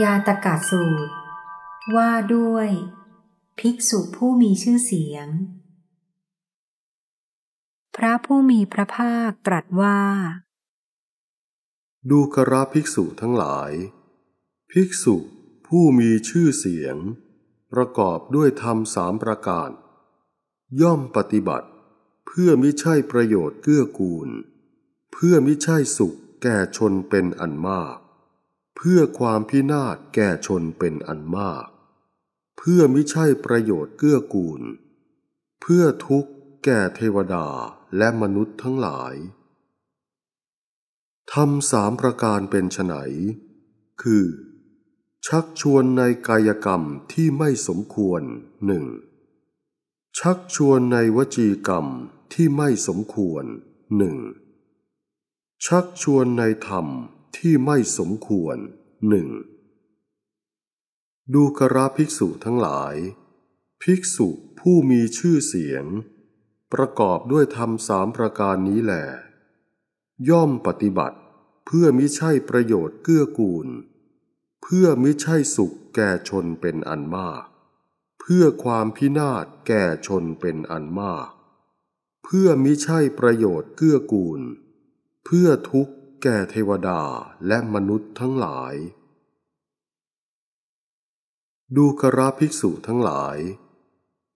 ยาตกาสูตรว่าด้วย ภิกษุผู้มีชื่อเสียง พระผู้มีพระภาคตรัสว่า ดูกราภิกษุทั้งหลาย ภิกษุผู้มีชื่อเสียง ประกอบด้วยธรรมสามประการ ย่อมปฏิบัติ เพื่อมิใช่ประโยชน์เกื้อกูล เพื่อมิใช่สุขแก่ชนเป็นอันมากเพื่อความพินาศแก่ชนเป็นอันมาก เพื่อมิใช่ประโยชน์เกื้อกูล เพื่อทุกข์แก่เทวดาและมนุษย์ทั้งหลายทำสามประการเป็นไฉน คือ ชักชวนในกายกรรมที่ไม่สมควรหนึ่ง ชักชวนในวจีกรรมที่ไม่สมควรหนึ่ง ชักชวนในธรรมที่ไม่สมควรหนึ่ง ดูกราภิกษุทั้งหลาย ภิกษุผู้มีชื่อเสียง ประกอบด้วยธรรมสามประการนี้แหลย่อมปฏิบัติ เพื่อมิใช่ประโยชน์เกื้อกูล เพื่อมิใช่สุขแก่ชนเป็นอันมาก เพื่อความพินาศแก่ชนเป็นอันมาก เพื่อมิใช่ประโยชน์เกื้อกูล เพื่อทุกข์แก่เทวดาและมนุษย์ทั้งหลาย ดูกราภิกษุทั้งหลาย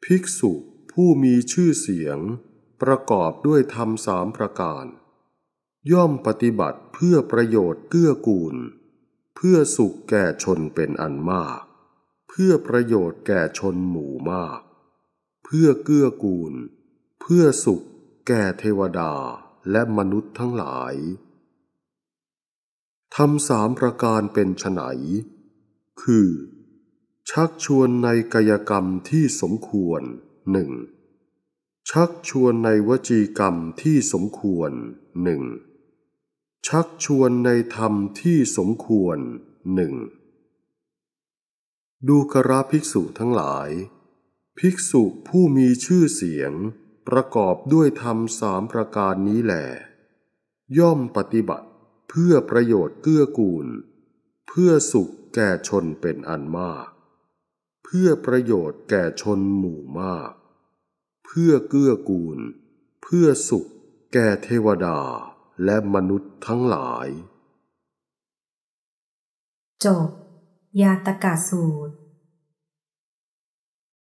ภิกษุผู้มีชื่อเสียง ประกอบด้วยธรรมสามประการ ย่อมปฏิบัติเพื่อประโยชน์เกื้อกูล เพื่อสุขแก่ชนเป็นอันมาก เพื่อประโยชน์แก่ชนหมู่มาก เพื่อเกื้อกูล เพื่อสุข แก่เทวดาและมนุษย์ทั้งหลายทำสามประการเป็นฉไนคือ ชักชวนในกายกรรมที่สมควรหนึ่ง ชักชวนในวจีกรรมที่สมควรหนึ่ง ชักชวนในธรรมที่สมควรหนึ่ง ดูกราภิกษุทั้งหลาย ภิกษุผู้มีชื่อเสียง ประกอบด้วยธรรมสามประการนี้แหลย่อมปฏิบัติเพื่อประโยชน์เกื้อกูล เพื่อสุขแก่ชนเป็นอันมาก เพื่อประโยชน์แก่ชนหมู่มาก เพื่อเกื้อกูล เพื่อสุข แก่เทวดาและมนุษย์ทั้งหลาย จบ ยาตกาสูตร